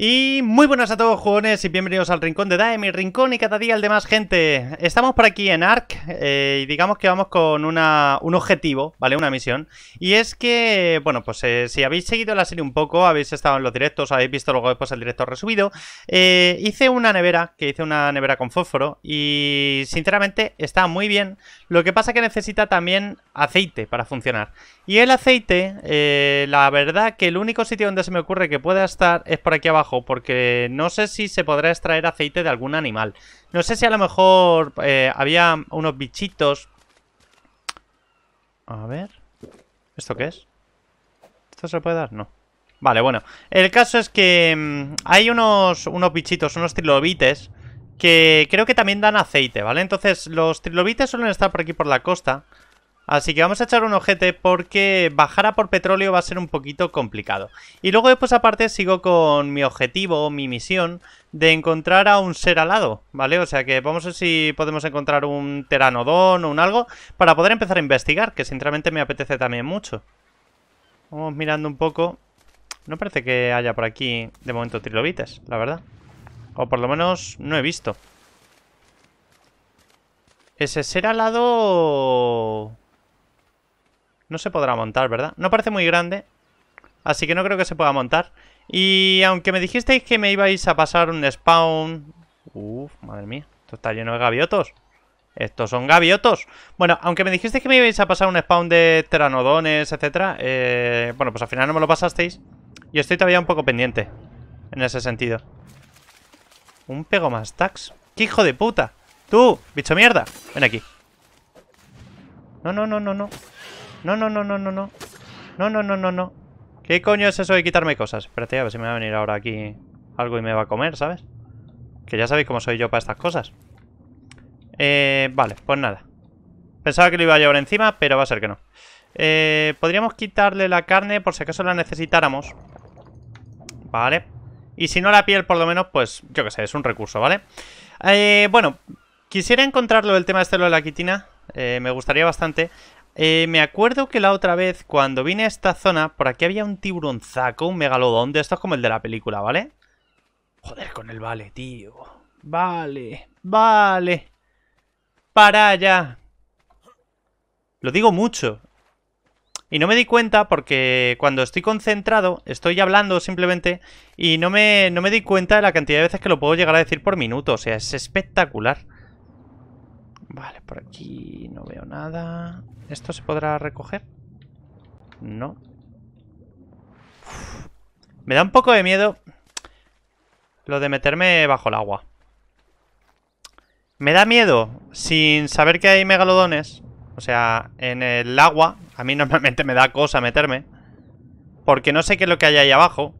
Y muy buenas a todos jugones y bienvenidos al Rincón de Daemi, Rincón y cada día el de más gente. Estamos por aquí en Ark eh, y digamos que vamos con una, un objetivo, ¿vale? Una misión. Y es que, bueno, pues eh, si habéis seguido la serie un poco, habéis estado en los directos, habéis visto luego después el directo resubido, eh, hice una nevera, que hice una nevera con fósforo y sinceramente está muy bien. Lo que pasa que necesita también aceite para funcionar. Y el aceite, la verdad que el único sitio donde se me ocurre que pueda estar es por aquí abajo porque no sé si se podrá extraer aceite de algún animal. No sé si a lo mejor eh, había unos bichitos. A ver. ¿Esto qué es? ¿Esto se puede dar? No. Vale, bueno. El caso es que mm, hay unos, unos bichitos, unos trilobites, que creo que también dan aceite, ¿vale? Entonces, los trilobites suelen estar por aquí por la costa. Así que vamos a echar un ojete porque bajar a por petróleo va a ser un poquito complicado. Y luego después aparte sigo con mi objetivo, mi misión de encontrar a un ser alado, ¿vale? O sea que vamos a ver si podemos encontrar un teranodón o un algo para poder empezar a investigar, que sinceramente me apetece también mucho. Vamos mirando un poco. No parece que haya por aquí de momento trilobites, la verdad. O por lo menos no he visto. Ese ser alado... No se podrá montar, ¿verdad? No parece muy grande, así que no creo que se pueda montar. Y aunque me dijisteis que me ibais a pasar un spawn... Uf, madre mía, esto está lleno de gaviotos. Estos son gaviotos. Bueno, aunque me dijisteis que me ibais a pasar un spawn de teranodones, etcétera, eh, bueno, pues al final no me lo pasasteis. Y estoy todavía un poco pendiente en ese sentido. Un pego más tax. ¡Qué hijo de puta! ¡Tú, bicho mierda! Ven aquí. No, no, no, no, no. No, no, no, no, no, no. No, no, no, no, no. ¿Qué coño es eso de quitarme cosas? Espérate, a ver si me va a venir ahora aquí algo y me va a comer, ¿sabes? Que ya sabéis cómo soy yo para estas cosas. Eh, vale, pues nada. Pensaba que lo iba a llevar encima, pero va a ser que no. Eh, podríamos quitarle la carne por si acaso la necesitáramos. Vale. Y si no la piel, por lo menos, pues yo qué sé, es un recurso, ¿vale? Eh, bueno, quisiera encontrarlo el tema este lo de la quitina. Eh, me gustaría bastante. Eh, me acuerdo que la otra vez, cuando vine a esta zona, por aquí había un tiburonzaco, un megalodón de estos como el de la película, ¿vale? Joder, con el vale, tío. Vale, vale. Para allá. Lo digo mucho. Y no me di cuenta porque cuando estoy concentrado, estoy hablando simplemente y no me, no me di cuenta de la cantidad de veces que lo puedo llegar a decir por minuto. O sea, es espectacular. Vale, por aquí no veo nada. ¿Esto se podrá recoger? No. Me da un poco de miedo lo de meterme bajo el agua. Me da miedo sin saber que hay megalodones. O sea, en el agua. A mí normalmente me da cosa meterme. Porque no sé qué es lo que hay ahí abajo.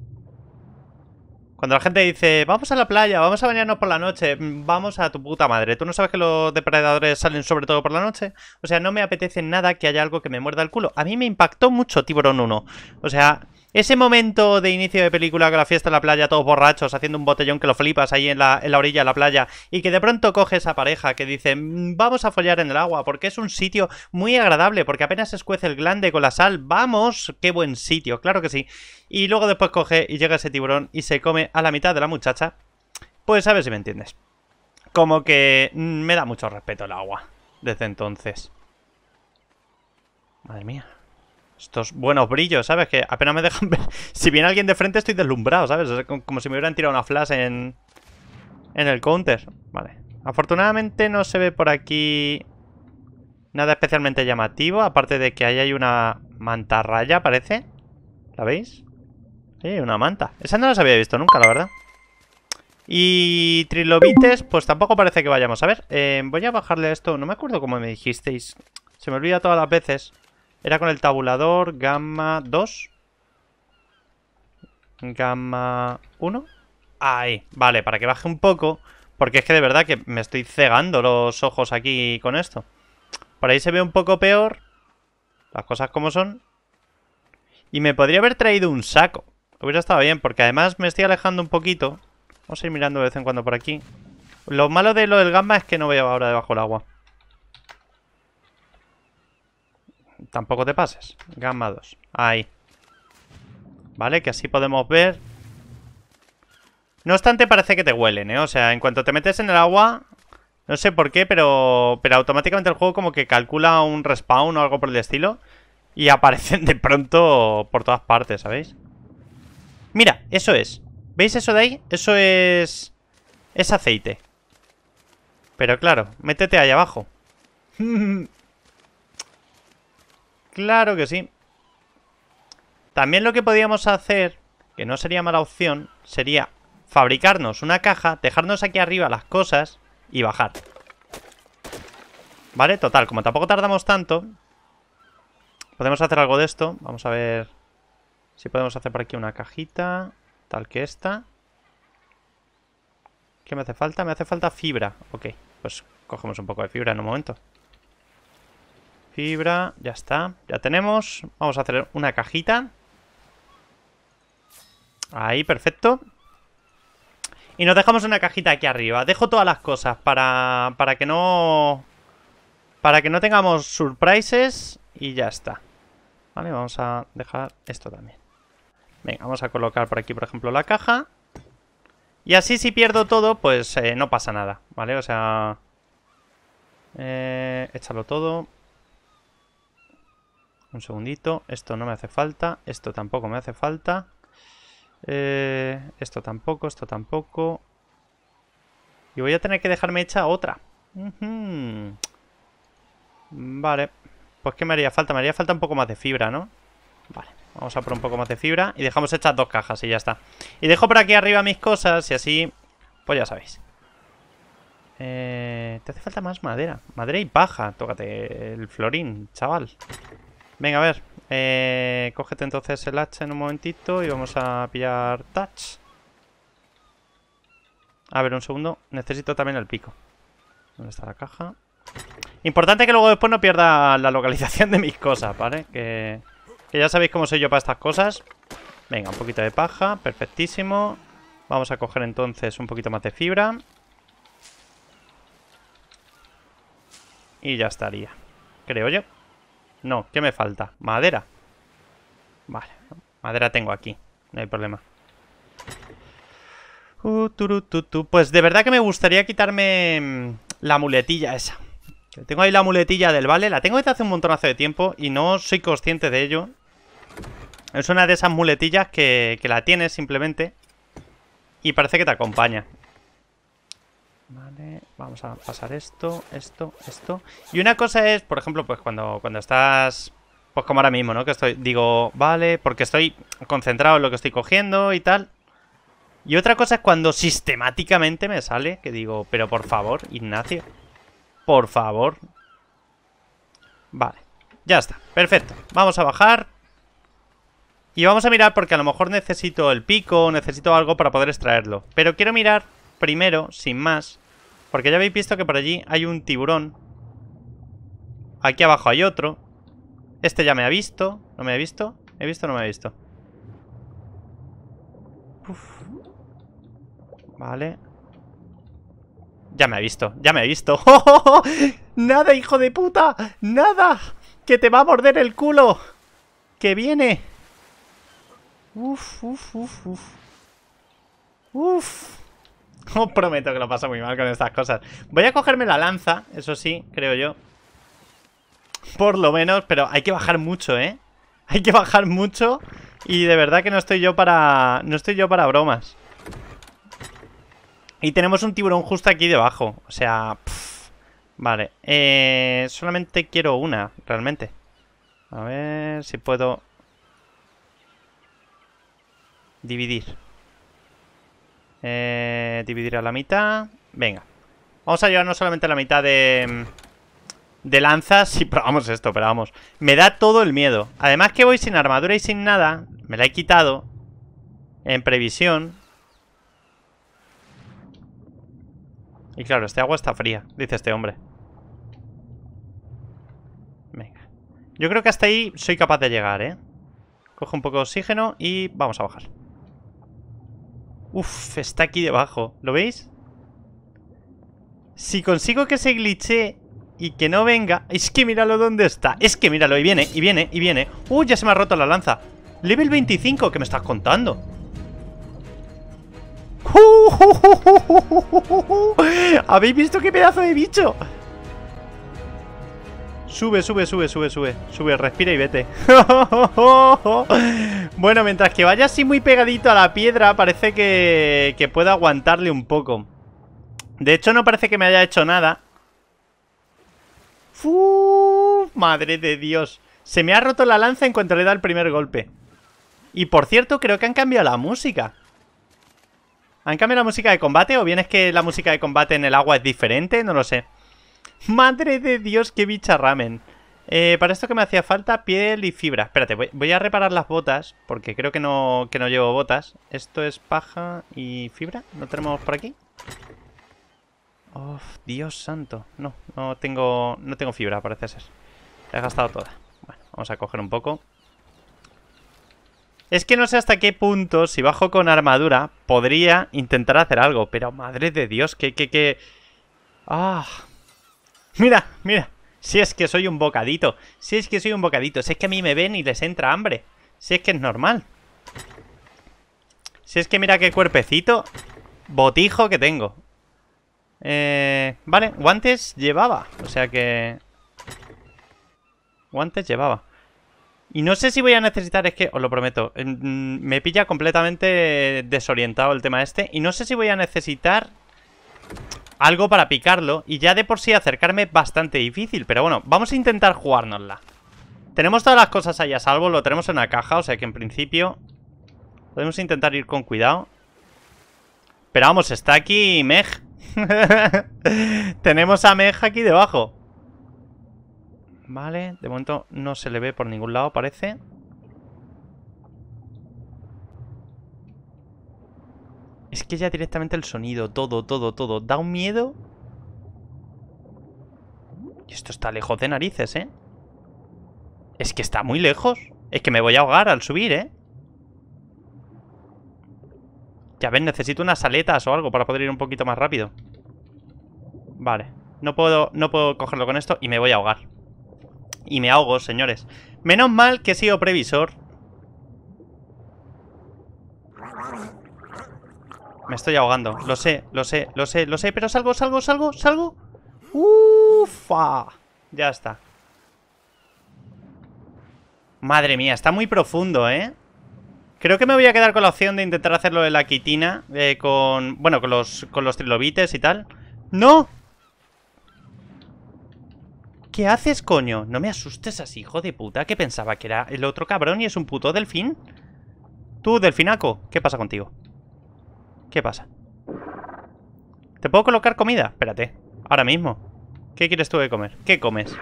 Cuando la gente dice, vamos a la playa, vamos a bañarnos por la noche, vamos a tu puta madre. ¿Tú no sabes que los depredadores salen sobre todo por la noche? O sea, no me apetece nada que haya algo que me muerda el culo. A mí me impactó mucho Tiburón 1. O sea, ese momento de inicio de película que la fiesta en la playa, todos borrachos, haciendo un botellón que lo flipas ahí en la, en la orilla de la playa, y que de pronto coge esa pareja que dice, mm, vamos a follar en el agua, porque es un sitio muy agradable, porque apenas se escuece el glande con la sal, vamos, qué buen sitio, claro que sí. Y luego después coge y llega ese tiburón y se come a la mitad de la muchacha, pues a ver si me entiendes. Como que mm, me da mucho respeto el agua desde entonces. Madre mía. Estos buenos brillos, ¿sabes? Que apenas me dejan ver. Si viene alguien de frente estoy deslumbrado, ¿sabes? Es como si me hubieran tirado una flash en... En el counter. Vale. Afortunadamente no se ve por aquí... Nada especialmente llamativo. Aparte de que ahí hay una mantarraya, parece. ¿La veis? Sí, una manta. Esa no las había visto nunca, la verdad. Y trilobites, pues tampoco parece que vayamos. A ver, eh, voy a bajarle esto. No me acuerdo cómo me dijisteis. Se me olvida todas las veces. Era con el tabulador gamma 2. Gamma 1. Ahí, vale, para que baje un poco. Porque es que de verdad que me estoy cegando los ojos aquí con esto. Por ahí se ve un poco peor. Las cosas como son. Y me podría haber traído un saco. Hubiera estado bien, porque además me estoy alejando un poquito. Vamos a ir mirando de vez en cuando por aquí. Lo malo de lo del gamma es que no veo ahora debajo del agua. tampoco te pases. Gamma 2. Ahí. Vale, que así podemos ver. No obstante, parece que te huelen, ¿eh? O sea, en cuanto te metes en el agua... No sé por qué, pero, pero automáticamente el juego como que calcula un respawn o algo por el estilo. Y aparecen de pronto por todas partes, ¿sabéis? Mira, eso es. ¿Veis eso de ahí? Eso es... Es aceite. Pero claro, métete ahí abajo. Claro que sí. También lo que podríamos hacer, que no sería mala opción, sería fabricarnos una caja, dejarnos aquí arriba las cosas y bajar. Vale, total, como tampoco tardamos tanto, podemos hacer algo de esto. Vamos a ver si podemos hacer por aquí una cajita, tal que esta. ¿Qué me hace falta? Me hace falta fibra. Ok, pues cogemos un poco de fibra en un momento fibra, ya está, ya tenemos. Vamos a hacer una cajita. Ahí, perfecto. Y nos dejamos una cajita aquí arriba. Dejo todas las cosas para, que no... Para que no tengamos surprises y ya está. Vale, vamos a dejar esto también. Venga, vamos a colocar por aquí, por ejemplo, la caja. Y así si pierdo todo, pues eh, no pasa nada, ¿vale? O sea... Eh, échalo todo. Un segundito. Esto no me hace falta. Esto tampoco me hace falta. Eh, esto tampoco, esto tampoco. Y voy a tener que dejarme hecha otra. Vale. Pues ¿qué me haría falta? Me haría falta un poco más de fibra, ¿no? Vale, vamos a por un poco más de fibra Y dejamos hechas dos cajas y ya está Y dejo por aquí arriba mis cosas y así Pues ya sabéis eh, Te hace falta más madera Madera y paja, tócate el florín, chaval Venga, a ver. Eh, cógete entonces el hacha en un momentito y vamos a pillar touch. A ver, un segundo. Necesito también el pico. ¿Dónde está la caja? Importante que luego después no pierda la localización de mis cosas, ¿vale? Que, que ya sabéis cómo soy yo para estas cosas. Venga, un poquito de paja. Perfectísimo. Vamos a coger entonces un poquito más de fibra. Y ya estaría. Creo yo. No, ¿qué me falta? Madera. Vale, madera tengo aquí. No hay problema. Uh, pues de verdad que me gustaría quitarme mm, la muletilla esa. Tengo ahí la muletilla del vale. La tengo desde hace un montonazo de tiempo y no soy consciente de ello. Es una de esas muletillas que la tienes simplemente y parece que te acompaña vamos a pasar esto, esto, esto. Y una cosa es, por ejemplo, pues cuando, cuando estás... Pues como ahora mismo, ¿no? Que estoy, digo, vale, porque estoy concentrado en lo que estoy cogiendo y tal. Y otra cosa es cuando sistemáticamente me sale, que digo, pero por favor, Ignacio, por favor. Vale, ya está, perfecto. Vamos a bajar. Y vamos a mirar porque a lo mejor necesito el pico, necesito algo para poder extraerlo. Pero quiero mirar primero, sin más, porque ya habéis visto que por allí hay un tiburón. Aquí abajo hay otro. Este ya me ha visto. ¿No me ha visto? ¿He visto o no me ha visto? Vale. Ya me ha visto, ya me ha visto. ¡Oh, oh, ¡Oh, nada hijo de puta! ¡Nada! ¡Que te va a morder el culo! ¡Que viene! Uf, uf, uf, uf. Uf. Os prometo que lo paso muy mal con estas cosas. Voy a cogerme la lanza, eso sí, creo yo. Por lo menos, pero hay que bajar mucho, ¿eh? Hay que bajar mucho y de verdad que no estoy yo para... No estoy yo para bromas. Y tenemos un tiburón justo aquí debajo. O sea... vale. Eh, solamente quiero una, realmente. A ver si puedo... Dividir. Eh, dividir a la mitad. Venga. Vamos a llevar no solamente la mitad de... Mm, de lanzas y probamos esto, pero vamos. Me da todo el miedo. Además que voy sin armadura y sin nada. Me la he quitado. En previsión. Y claro, este agua está fría, dice este hombre. Venga. Yo creo que hasta ahí soy capaz de llegar, ¿eh? Cojo un poco de oxígeno y vamos a bajar. Uf, está aquí debajo. ¿Lo veis? Si consigo que se glitche y que no venga... Es que míralo dónde está. Es que míralo, y viene, y viene, y viene. Uy, ya se me ha roto la lanza. Level 25, que me estás contando? ¿Habéis visto qué pedazo de bicho? Sube, sube, sube, sube, sube. Sube, respira y vete. bueno, mientras que vaya así muy pegadito a la piedra, parece que, que pueda aguantarle un poco. De hecho, no parece que me haya hecho nada. madre de Dios. Se me ha roto la lanza en cuanto le da el primer golpe. Y por cierto, creo que han cambiado la música. ¿Han cambiado la música de combate? ¿O bien es que la música de combate en el agua es diferente? No lo sé. Madre de Dios, qué bicharramen. Eh, para esto que me hacía falta piel y fibra. Espérate, voy, a reparar las botas, porque creo que no, no llevo botas. Esto es paja y fibra. ¿No tenemos por aquí? Oh, Dios santo. No, no tengo, no tengo fibra, parece ser. La he gastado toda. Bueno, vamos a coger un poco. Es que no sé hasta qué punto, si bajo con armadura, podría intentar hacer algo. Pero madre de Dios, que, que, qué Ah, Mira, mira. Si es que soy un bocadito. Si es que soy un bocadito. Si es que a mí me ven y les entra hambre. Si es que es normal. Si es que mira qué cuerpecito. Botijo que tengo. Eh, vale, guantes llevaba. O sea que... Guantes llevaba. Y no sé si voy a necesitar, es que os lo prometo, me pilla completamente desorientado el tema este. Y no sé si voy a necesitar algo para picarlo y ya de por sí acercarme es bastante difícil, pero bueno, vamos a intentar jugárnosla. Tenemos todas las cosas ahí a salvo, lo tenemos en la caja, o sea que en principio podemos intentar ir con cuidado. Pero vamos, está aquí Meg. tenemos a Meg aquí debajo. Vale, de momento no se le ve por ningún lado, parece. Es que ya directamente el sonido, todo, todo, todo. Da un miedo. Y esto está lejos de narices, ¿eh? Es que está muy lejos. Es que me voy a ahogar al subir, ¿eh? Ya ven, necesito unas aletas o algo para poder ir un poquito más rápido. Vale. No puedo, no puedo cogerlo con esto y me voy a ahogar. Y me ahogo, señores. Menos mal que he sido previsor Me estoy ahogando. Lo sé, lo sé, lo sé, lo sé. Pero salgo, salgo, salgo, salgo. ¡Ufa! Ya está. Madre mía, está muy profundo, ¿eh? Creo que me voy a quedar con la opción de intentar hacerlo de la quitina. Eh, con. Bueno, con los, con los trilobites y tal. ¡No! ¿Qué haces, coño? No me asustes así, hijo de puta, que pensaba que era el otro cabrón y es un puto delfín. Tú, delfinaco, ¿qué pasa contigo? ¿Qué pasa? ¿Te puedo colocar comida? Espérate, ahora mismo ¿Qué quieres tú de comer? ¿Qué comes?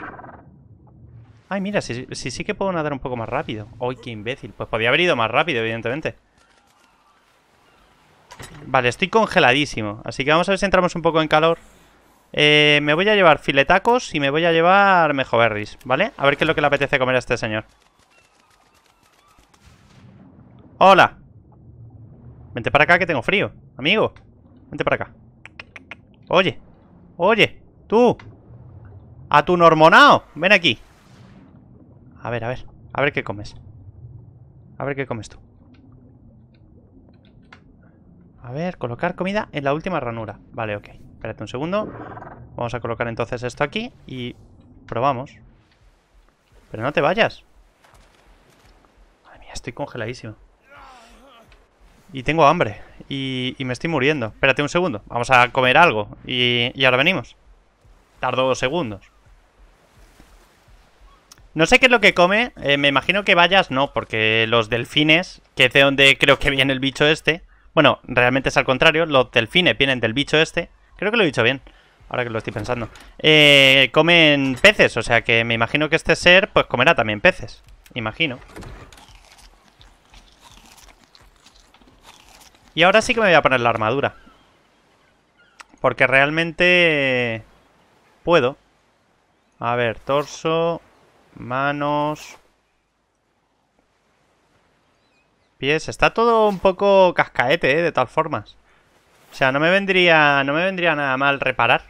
Ay, mira, si, sí que puedo nadar un poco más rápido Ay, qué imbécil Pues podía haber ido más rápido, evidentemente Vale, estoy congeladísimo Así que vamos a ver si entramos un poco en calor eh, Me voy a llevar filetacos Y me voy a llevar mejoberries, ¿vale? A ver qué es lo que le apetece comer a este señor Hola Vente para acá que tengo frío, amigo. Vente para acá. Oye, oye, tú. A tu normonao. Ven aquí. A ver, a ver. A ver qué comes. A ver qué comes tú. A ver, colocar comida en la última ranura. Vale, ok. Espérate un segundo. Vamos a colocar entonces esto aquí y probamos. Pero no te vayas. Madre mía, estoy congeladísimo. Y tengo hambre. Y, me estoy muriendo. Espérate un segundo. Vamos a comer algo. Y, ahora venimos. Tardo dos segundos. No sé qué es lo que come. Eh, me imagino que vayas... no, porque los delfines, que es de donde creo que viene el bicho este. Bueno, realmente es al contrario. Los delfines vienen del bicho este. Creo que lo he dicho bien. Ahora que lo estoy pensando. Eh, comen peces, o sea que me imagino que este ser pues comerá también peces. Imagino. Y ahora sí que me voy a poner la armadura. Porque realmente... Puedo. A ver, torso... Manos... Pies. Está todo un poco cascaete, ¿eh? De tal formas. O sea, no me vendría, no me vendría nada mal reparar.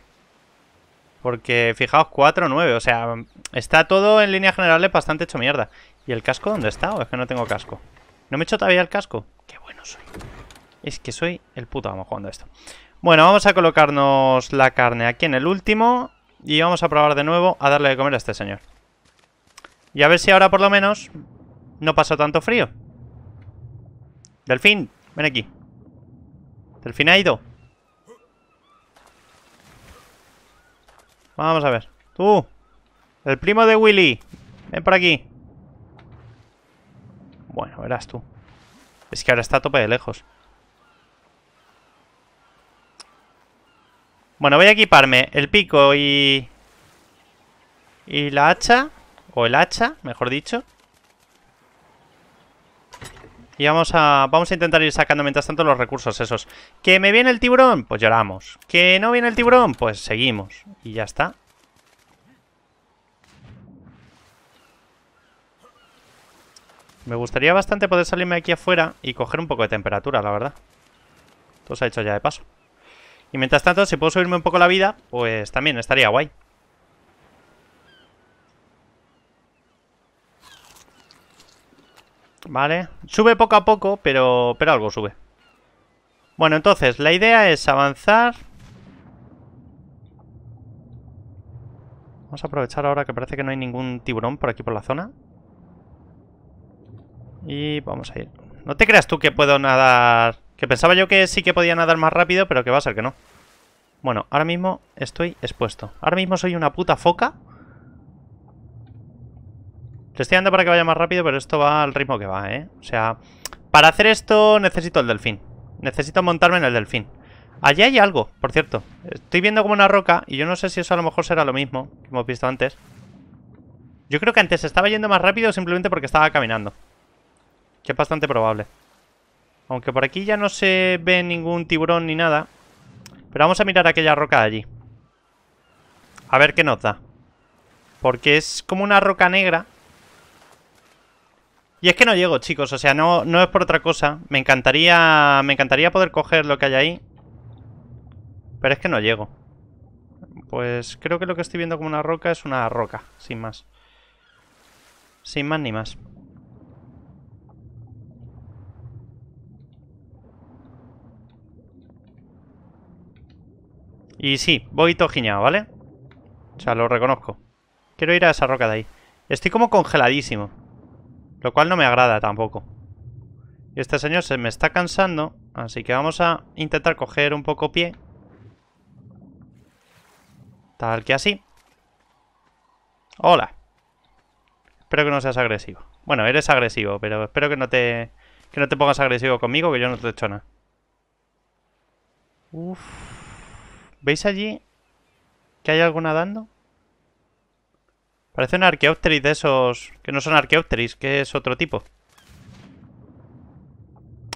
Porque, fijaos, 4-9. O sea, está todo en líneas generales bastante hecho mierda. ¿Y el casco dónde está? ¿O es que no tengo casco? ¿No me he hecho todavía el casco? ¡Qué bueno soy! Es que soy el puto amo jugando esto. Bueno, vamos a colocarnos la carne aquí en el último. Y vamos a probar de nuevo a darle de comer a este señor. Y a ver si ahora por lo menos no pasa tanto frío. Delfín, ven aquí. Delfín ha ido. Vamos a ver. Tú, el primo de Willy. Ven por aquí. Bueno, verás tú. Es que ahora está a tope de lejos. Bueno, voy a equiparme el pico y... Y la hacha. O el hacha, mejor dicho. Y vamos a, vamos a intentar ir sacando mientras tanto los recursos esos. ¿Que me viene el tiburón? Pues lloramos. ¿Que no viene el tiburón? Pues seguimos. Y ya está. Me gustaría bastante poder salirme aquí afuera y coger un poco de temperatura, la verdad. Todo se ha hecho ya de paso. Y mientras tanto, si puedo subirme un poco la vida, pues también estaría guay. Vale. Sube poco a poco, pero, pero algo sube. Bueno, entonces, la idea es avanzar. Vamos a aprovechar ahora que parece que no hay ningún tiburón por aquí por la zona. Y vamos a ir. No te creas tú que puedo nadar que pensaba yo que sí que podía nadar más rápido, pero que va a ser que no. Bueno, ahora mismo estoy expuesto. Ahora mismo soy una puta foca. Le estoy dando para que vaya más rápido, pero esto va al ritmo que va, ¿eh? O sea, para hacer esto necesito el delfín. Necesito montarme en el delfín. Allí hay algo, por cierto. Estoy viendo como una roca y yo no sé si eso a lo mejor será lo mismo que hemos visto antes. Yo creo que antes estaba yendo más rápido simplemente porque estaba caminando. Que es bastante probable. Aunque por aquí ya no se ve ningún tiburón ni nada. Pero vamos a mirar aquella roca allí. A ver qué nos da. Porque es como una roca negra. Y es que no llego, chicos. O sea, no, no es por otra cosa. Me encantaría, me encantaría poder coger lo que hay ahí. Pero es que no llego. Pues creo que lo que estoy viendo como una roca es una roca, sin más. Sin más ni más. Y sí, voy tojiñado, ¿vale? O sea, lo reconozco. Quiero ir a esa roca de ahí. Estoy como congeladísimo. Lo cual no me agrada tampoco. Y este señor se me está cansando. Así que vamos a intentar coger un poco pie. Tal que así. Hola. Espero que no seas agresivo. Bueno, eres agresivo, pero espero que no te, que no te pongas agresivo conmigo, que yo no te he hecho nada. Uf. ¿Veis allí que hay alguna dando? Parece un Arqueópteris de esos... Que no son Arqueópteris, que es otro tipo.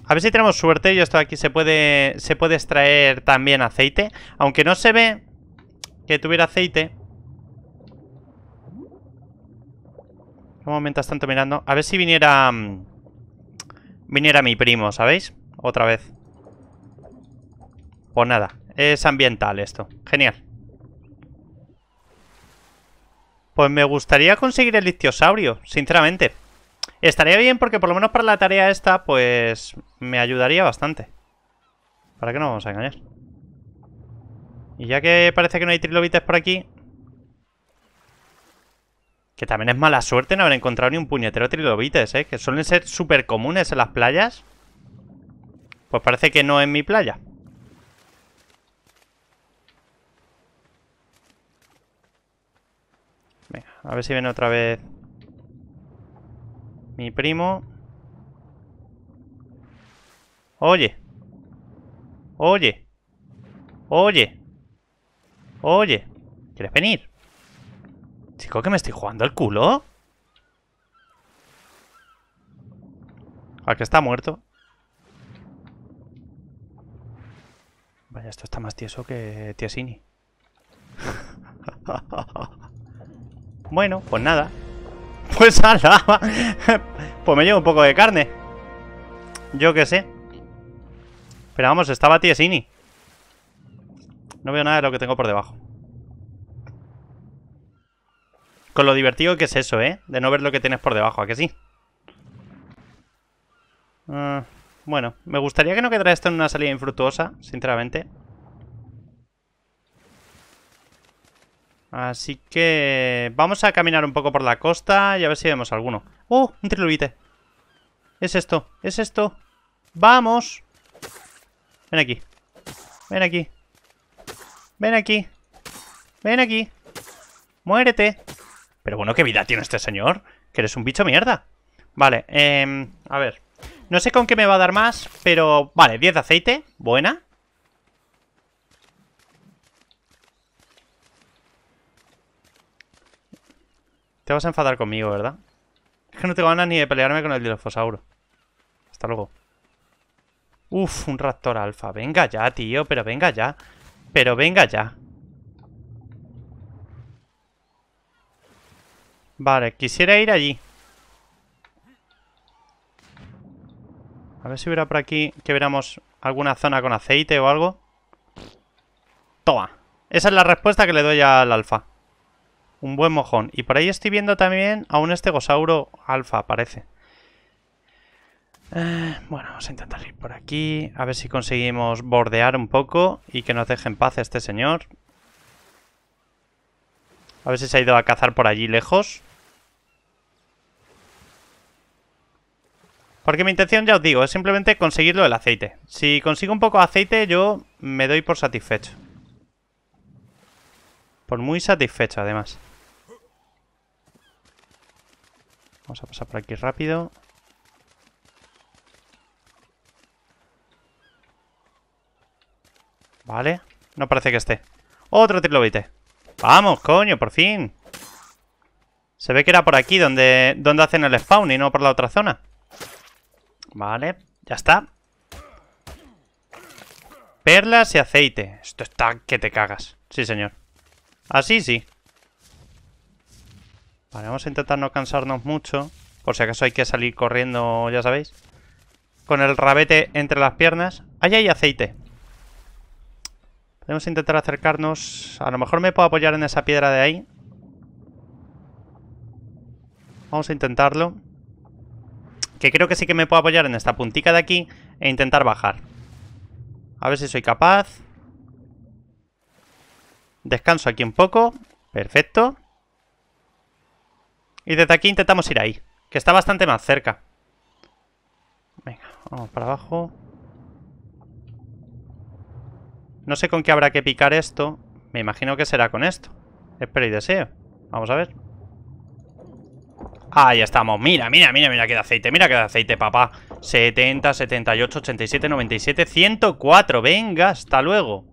A ver si tenemos suerte y esto aquí se puede, se puede extraer también aceite. Aunque no se ve que tuviera aceite. Un mientras tanto mirando. A ver si viniera... Mm, viniera mi primo, ¿sabéis? Otra vez. Pues nada. Es ambiental esto. Genial. Pues me gustaría conseguir el ictiosaurio, sinceramente. Estaría bien porque por lo menos para la tarea esta, pues me ayudaría bastante. ¿Para qué nos vamos a engañar? Y ya que parece que no hay trilobites por aquí... Que también es mala suerte no haber encontrado ni un puñetero trilobites, ¿eh? Que suelen ser súper comunes en las playas. Pues parece que no en mi playa. Venga, a ver si viene otra vez mi primo. Oye. Oye. Oye. Oye. ¿Quieres venir? Chico, que me estoy jugando el culo. Aquí ah, que está muerto. Vaya, esto está más tieso que Tiesini. Bueno, pues nada. Pues ala. pues me llevo un poco de carne. Yo qué sé. Pero vamos, estaba Tiesini. No veo nada de lo que tengo por debajo. Con lo divertido que es eso, ¿eh? De no ver lo que tienes por debajo, ¿a que sí? Ah, bueno, me gustaría que no quedara esto en una salida infructuosa, sinceramente. Así que vamos a caminar un poco por la costa y a ver si vemos alguno. ¡Oh! Un trilobite. Es esto, es esto. ¡Vamos! Ven aquí. Ven aquí. Ven aquí. Ven aquí. Muérete. Pero bueno, ¿qué vida tiene este señor? Que eres un bicho mierda. Vale, em, a ver. No sé con qué me va a dar más, pero... Vale, 10 de aceite. Buena. Te vas a enfadar conmigo, ¿verdad? Es que no tengo ganas ni de pelearme con el Dilophosauro. Hasta luego. Uf, un raptor alfa. Venga ya, tío. Pero venga ya. Pero venga ya. Vale, quisiera ir allí. A ver si hubiera por aquí que viéramos alguna zona con aceite o algo. Toma. Esa es la respuesta que le doy al alfa. Un buen mojón. Y por ahí estoy viendo también a un estegosauro alfa, parece. Eh, bueno, vamos a intentar ir por aquí. A ver si conseguimos bordear un poco y que nos deje en paz este señor. A ver si se ha ido a cazar por allí lejos. Porque mi intención, ya os digo, es simplemente conseguirlo el aceite. Si consigo un poco de aceite, yo me doy por satisfecho. Por muy satisfecho, además. Vamos a pasar por aquí rápido. Vale. No parece que esté. ¡Otro trilobite! ¡Vamos, coño! ¡Por fin! Se ve que era por aquí donde, donde hacen el spawn y no por la otra zona. Vale, ya está. Perlas y aceite. Esto está que te cagas. Sí, señor. Así sí. Vale, vamos a intentar no cansarnos mucho. Por si acaso hay que salir corriendo, ya sabéis. Con el rabete entre las piernas. Ahí hay aceite. Podemos intentar acercarnos. A lo mejor me puedo apoyar en esa piedra de ahí. Vamos a intentarlo. Que creo que sí que me puedo apoyar en esta puntica de aquí e intentar bajar. A ver si soy capaz. Descanso aquí un poco. Perfecto. Y desde aquí intentamos ir ahí. Que está bastante más cerca. Venga, vamos para abajo. No sé con qué habrá que picar esto. Me imagino que será con esto. Espero y deseo. Vamos a ver. Ahí estamos. Mira, mira, mira, mira qué de aceite. Mira qué de aceite, papá. 70, 78, 87, 97, 104. Venga, hasta luego.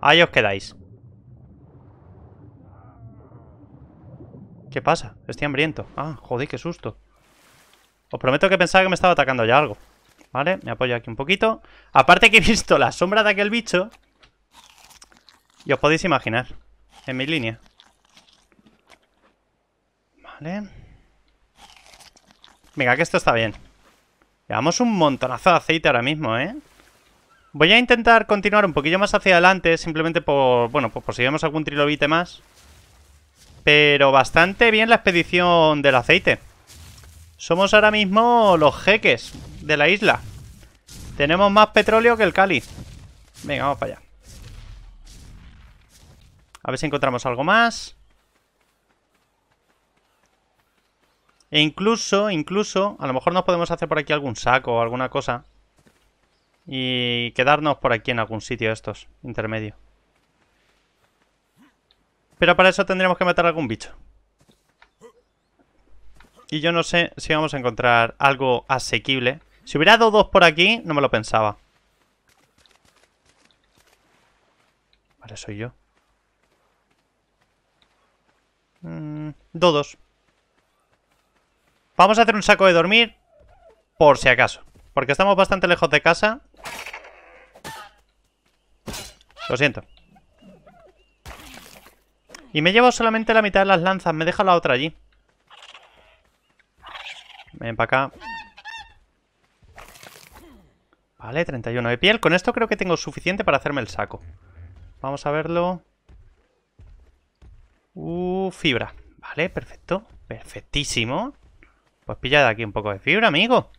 Ahí os quedáis. ¿Qué pasa? Estoy hambriento. Ah, joder, qué susto. Os prometo que pensaba que me estaba atacando ya algo. Vale, me apoyo aquí un poquito. Aparte que he visto la sombra de aquel bicho. Y os podéis imaginar. En mi línea. Vale. Venga, que esto está bien. Llevamos un montonazo de aceite ahora mismo, ¿eh? Voy a intentar continuar un poquillo más hacia adelante, simplemente por... Bueno, pues por si vemos algún trilobite más. Pero bastante bien la expedición del aceite. Somos ahora mismo los jeques de la isla. Tenemos más petróleo que el cáliz. Venga, vamos para allá. A ver si encontramos algo más. E incluso, incluso, a lo mejor nos podemos hacer por aquí algún saco o alguna cosa. Y quedarnos por aquí en algún sitio estos, intermedio. Pero para eso tendremos que matar a algún bicho. Y yo no sé si vamos a encontrar algo asequible. Si hubiera dado dos por aquí, no me lo pensaba. Vale, soy yo. dodos. Mm, vamos a hacer un saco de dormir por si acaso. Porque estamos bastante lejos de casa. Lo siento. Y me llevo solamente la mitad de las lanzas. Me deja la otra allí. Ven para acá. Vale, 31 de piel. Con esto creo que tengo suficiente para hacerme el saco. Vamos a verlo. Uh, fibra. Vale, perfecto. Perfectísimo. Pues pilla aquí un poco de fibra, amigo.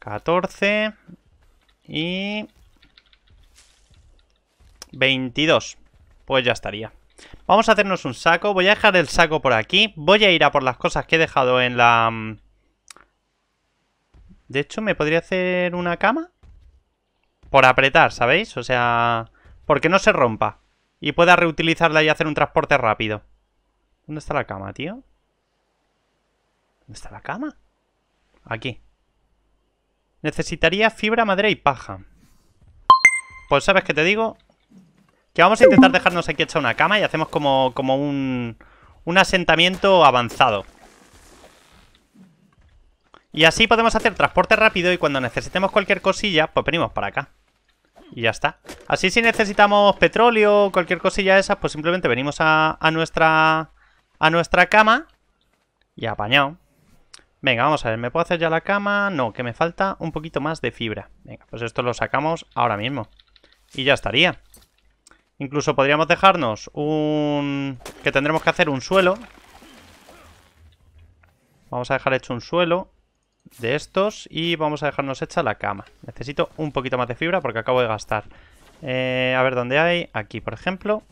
14. Y... 22. Pues ya estaría. Vamos a hacernos un saco. Voy a dejar el saco por aquí. Voy a ir a por las cosas que he dejado en la... Mm, de hecho, ¿me podría hacer una cama? Por apretar, ¿sabéis? O sea... Porque no se rompa. Y pueda reutilizarla y hacer un transporte rápido. ¿Dónde está la cama, tío? ¿Dónde está la cama? Aquí. Necesitaría fibra, madera y paja. Pues ¿sabes qué te digo? Que vamos a intentar dejarnos aquí hecha una cama y hacemos como, como un, asentamiento avanzado. Y así podemos hacer transporte rápido y cuando necesitemos cualquier cosilla, pues venimos para acá. Y ya está. Así si necesitamos petróleo o cualquier cosilla de esas, pues simplemente venimos a, nuestra a nuestra cama y apañado. Venga, vamos a ver, ¿me puedo hacer ya la cama? No, que me falta un poquito más de fibra. Venga, pues esto lo sacamos ahora mismo. Y ya estaría. Incluso podríamos dejarnos un... Que tendremos que hacer un suelo. Vamos a dejar hecho un suelo de estos y vamos a dejarnos hecha la cama. Necesito un poquito más de fibra porque acabo de gastar. Eh, a ver dónde hay. Aquí, por ejemplo.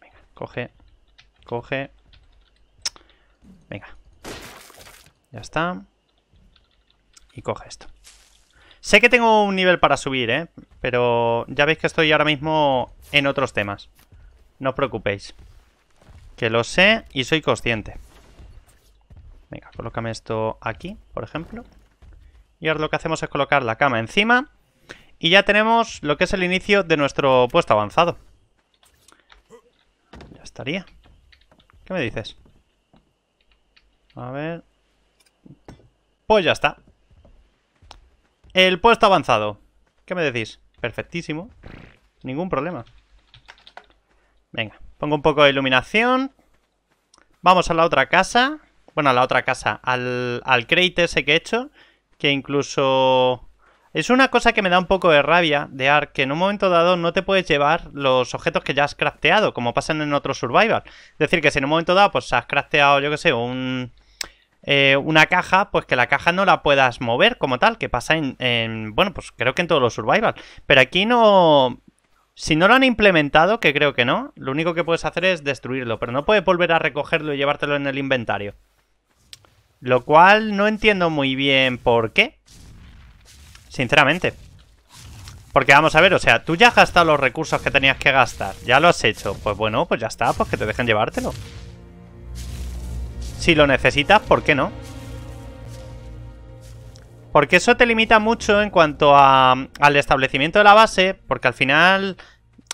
Venga, coge. Coge. Venga. Ya está. Y coge esto. Sé que tengo un nivel para subir, ¿eh? Pero ya veis que estoy ahora mismo en otros temas. No os preocupéis. Que lo sé y soy consciente. Venga, colócame esto aquí, por ejemplo. Y ahora lo que hacemos es colocar la cama encima. Y ya tenemos lo que es el inicio de nuestro puesto avanzado. Ya estaría. ¿Qué me dices? A ver... Pues ya está. El puesto avanzado. ¿Qué me decís? Perfectísimo. Ningún problema. Venga, pongo un poco de iluminación. Vamos a la otra casa. Bueno, a la otra casa. Al, al crate ese que he hecho. Que incluso... Es una cosa que me da un poco de rabia de Ark, que en un momento dado no te puedes llevar los objetos que ya has crafteado, como pasan en otros survival. Es decir, que si en un momento dado pues has crafteado, yo que sé, un, eh, una caja, pues que la caja no la puedas mover como tal, que pasa en, en, bueno, pues creo que en todos los survival. Pero aquí no... Si no lo han implementado, que creo que no, lo único que puedes hacer es destruirlo, pero no puedes volver a recogerlo y llevártelo en el inventario. Lo cual no entiendo muy bien por qué. Sinceramente. Porque vamos a ver, o sea, tú ya has gastado los recursos que tenías que gastar, ya lo has hecho. Pues bueno, pues ya está, pues que te dejen llevártelo. Si lo necesitas, ¿por qué no? Porque eso te limita mucho en cuanto al establecimiento de la base, porque al final,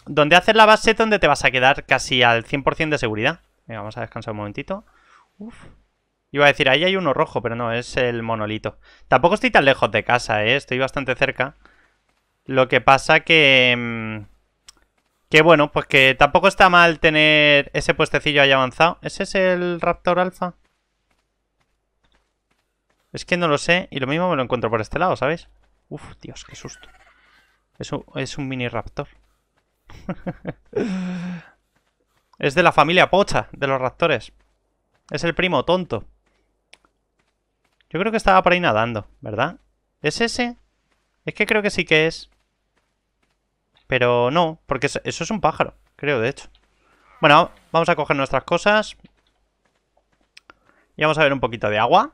donde haces la base es donde te vas a quedar casi al 100% de seguridad. Venga, vamos a descansar un momentito. Iba a decir, ahí hay uno rojo, pero no, es el monolito. Tampoco estoy tan lejos de casa, ¿eh? Estoy bastante cerca. Lo que pasa que... Mm, que bueno, pues que tampoco está mal tener ese puestecillo ahí avanzado. ¿Ese es el Raptor alfa? Es que no lo sé. Y lo mismo me lo encuentro por este lado, sabes Uf, Dios, qué susto. es un mini raptor. es de la familia Pocha, de los raptores. Es el primo tonto. Yo creo que estaba por ahí nadando, ¿verdad? ¿Es ese? Es que creo que sí que es. Pero no, porque eso es un pájaro, creo, de hecho. Bueno, vamos a coger nuestras cosas. Y vamos a ver un poquito de agua.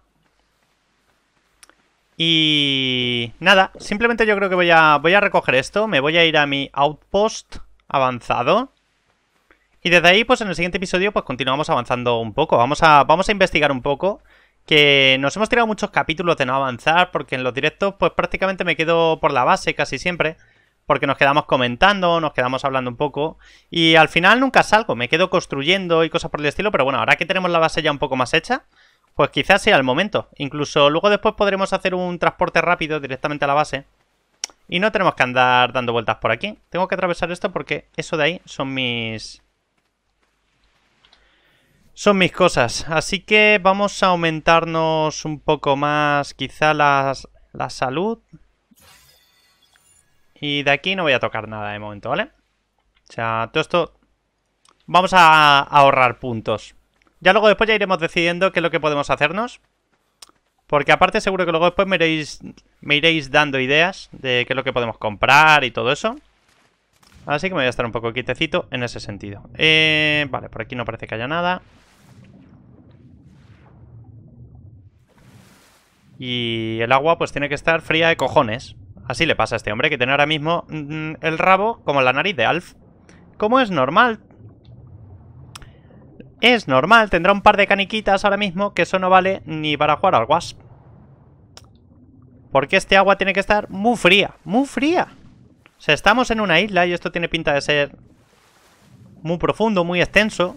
Y nada, simplemente yo creo que voy a, voy a recoger esto. Me voy a ir a mi outpost avanzado. Y desde ahí, pues en el siguiente episodio, pues continuamos avanzando un poco. Vamos a, vamos a investigar un poco. Que nos hemos tirado muchos capítulos de no avanzar, porque en los directos, pues prácticamente me quedo por la base casi siempre porque nos quedamos comentando, nos quedamos hablando un poco y al final nunca salgo, me quedo construyendo y cosas por el estilo, pero bueno, ahora que tenemos la base ya un poco más hecha, pues quizás sea el momento. Incluso luego después podremos hacer un transporte rápido directamente a la base y no tenemos que andar dando vueltas por aquí. Tengo que atravesar esto porque eso de ahí son mis... Son mis cosas, así que vamos a aumentarnos un poco más quizá las, la salud y de aquí no voy a tocar nada de momento, ¿vale? O sea, todo esto... Vamos a ahorrar puntos. Ya luego después ya iremos decidiendo qué es lo que podemos hacernos. Porque aparte seguro que luego después me iréis, me iréis dando ideas de qué es lo que podemos comprar y todo eso. Así que me voy a estar un poco quietecito en ese sentido. Eh, vale, por aquí no parece que haya nada. Y el agua pues tiene que estar fría de cojones. Así le pasa a este hombre que tiene ahora mismo mm, el rabo como la nariz de Alf. Como es normal. Es normal, tendrá un par de caniquitas ahora mismo que eso no vale ni para jugar al Wasp. Porque este agua tiene que estar muy fría, muy fría. O sea, estamos en una isla y esto tiene pinta de ser muy profundo, muy extenso.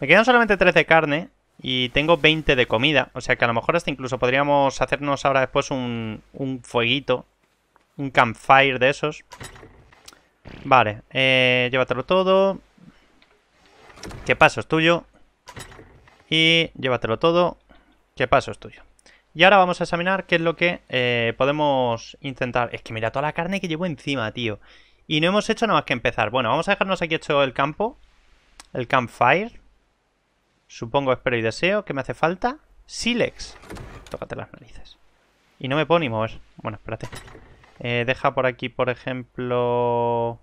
Me quedan solamente tres de carne. Y tengo 20 de comida. O sea que a lo mejor hasta incluso podríamos hacernos ahora después un, un fueguito. Un campfire de esos. Vale. Eh, llévatelo todo. ¿Qué paso es tuyo. Y llévatelo todo. ¿Qué paso es tuyo. Y ahora vamos a examinar qué es lo que eh, podemos intentar. Es que mira toda la carne que llevo encima, tío. Y no hemos hecho nada más que empezar. Bueno, vamos a dejarnos aquí hecho el campo. El campfire. Supongo, espero y deseo. ¿Qué me hace falta? Silex. Tócate las narices. Y no me puedo ni mover. Bueno, espérate. Eh, deja por aquí, por ejemplo...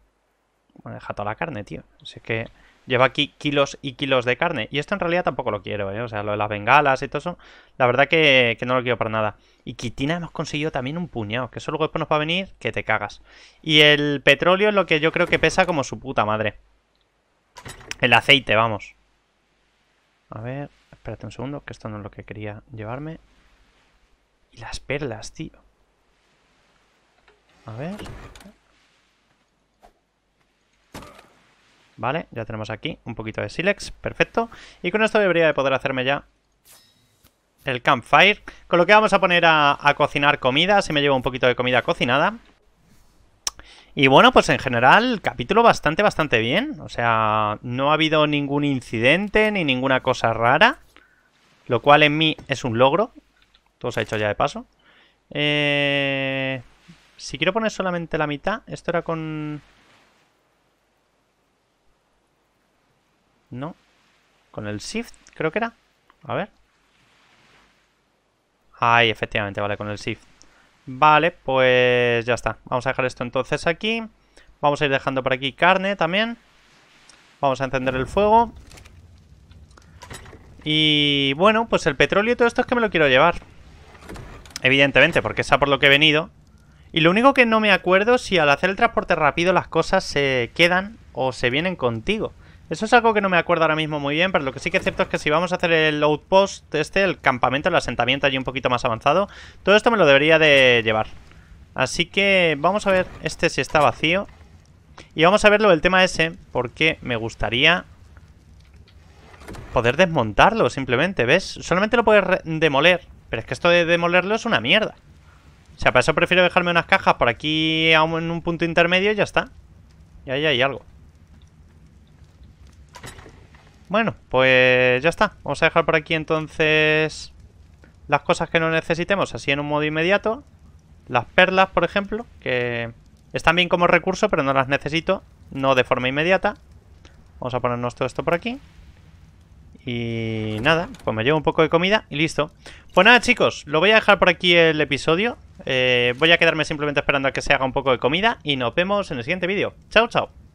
Bueno, deja toda la carne, tío. Así que lleva aquí kilos y kilos de carne. Y esto en realidad tampoco lo quiero, ¿eh? O sea, lo de las bengalas y todo eso. La verdad que, que no lo quiero para nada. Y quitina hemos conseguido también un puñado. Que eso luego después nos va a venir que te cagas. Y el petróleo es lo que yo creo que pesa como su puta madre. El aceite, vamos. A ver, espérate un segundo, que esto no es lo que quería llevarme. Y las perlas, tío. A ver. Vale, ya tenemos aquí un poquito de silex, perfecto. Y con esto debería de poder hacerme ya el campfire. Con lo que vamos a poner a, a cocinar comida. Si me llevo un poquito de comida cocinada. Y bueno, pues en general, capítulo bastante, bastante bien. O sea, no ha habido ningún incidente ni ninguna cosa rara. Lo cual en mí es un logro. Todo se ha hecho ya de paso. Eh, si quiero poner solamente la mitad, esto era con... No. Con el shift, creo que era. A ver. Ay, efectivamente, vale, con el shift. Vale, pues ya está. Vamos a dejar esto entonces aquí. Vamos a ir dejando por aquí carne también. Vamos a encender el fuego. Y bueno, pues el petróleo y todo esto es que me lo quiero llevar. Evidentemente, porque es por lo que he venido. Y lo único que no me acuerdo si al hacer el transporte rápido las cosas se quedan o se vienen contigo. Eso es algo que no me acuerdo ahora mismo muy bien, pero lo que sí que es cierto es que si vamos a hacer el outpost este, el campamento, el asentamiento allí un poquito más avanzado, todo esto me lo debería de llevar. Así que vamos a ver este si está vacío. Y vamos a verlo el tema ese, porque me gustaría poder desmontarlo simplemente, ¿ves? Solamente lo puedes demoler, pero es que esto de demolerlo es una mierda. O sea, para eso prefiero dejarme unas cajas por aquí en un punto intermedio y ya está. Y ahí hay algo. Bueno, pues ya está. Vamos a dejar por aquí entonces las cosas que no necesitemos así en un modo inmediato. Las perlas, por ejemplo, que están bien como recurso, pero no las necesito, no de forma inmediata. Vamos a ponernos todo esto por aquí. Y nada, pues me llevo un poco de comida y listo. Pues nada, chicos, lo voy a dejar por aquí el episodio. Eh, voy a quedarme simplemente esperando a que se haga un poco de comida y nos vemos en el siguiente vídeo. Chao, chao.